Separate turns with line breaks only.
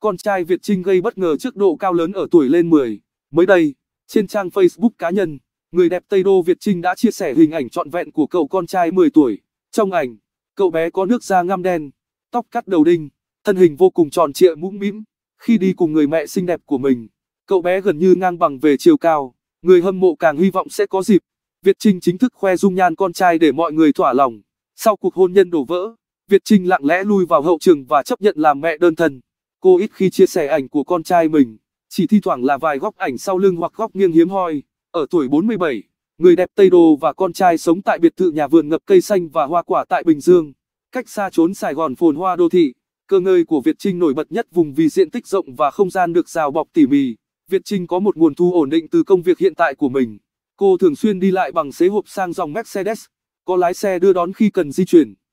Con trai Việt Trinh gây bất ngờ trước độ cao lớn ở tuổi lên 10. Mới đây, trên trang Facebook cá nhân, người đẹp Tây Đô Việt Trinh đã chia sẻ hình ảnh trọn vẹn của cậu con trai 10 tuổi. Trong ảnh, cậu bé có nước da ngăm đen, tóc cắt đầu đinh, thân hình vô cùng tròn trịa mũm mĩm. Khi đi cùng người mẹ xinh đẹp của mình, cậu bé gần như ngang bằng về chiều cao. Người hâm mộ càng hy vọng sẽ có dịp. Việt Trinh chính thức khoe dung nhan con trai để mọi người thỏa lòng. Sau cuộc hôn nhân đổ vỡ, Việt Trinh lặng lẽ lui vào hậu trường và chấp nhận làm mẹ đơn thân. Cô ít khi chia sẻ ảnh của con trai mình, chỉ thi thoảng là vài góc ảnh sau lưng hoặc góc nghiêng hiếm hoi. Ở tuổi 47, người đẹp Tây Đô và con trai sống tại biệt thự nhà vườn ngập cây xanh và hoa quả tại Bình Dương, cách xa trốn Sài Gòn phồn hoa đô thị. Cơ ngơi của Việt Trinh nổi bật nhất vùng vì diện tích rộng và không gian được rào bọc tỉ mỉ. Việt Trinh có một nguồn thu ổn định từ công việc hiện tại của mình. Cô thường xuyên đi lại bằng xế hộp sang dòng Mercedes, có lái xe đưa đón khi cần di chuyển.